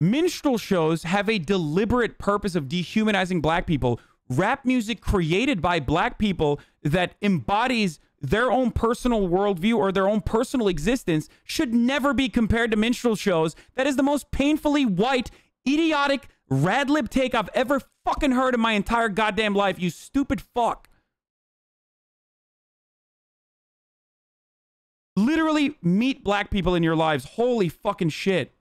Minstrel shows have a deliberate purpose of dehumanizing black people. Rap music created by black people that embodies their own personal worldview or their own personal existence should never be compared to minstrel shows. That is the most painfully white, idiotic, rad lib take I've ever fucking heard in my entire goddamn life, you stupid fuck. Literally meet black people in your lives. Holy fucking shit.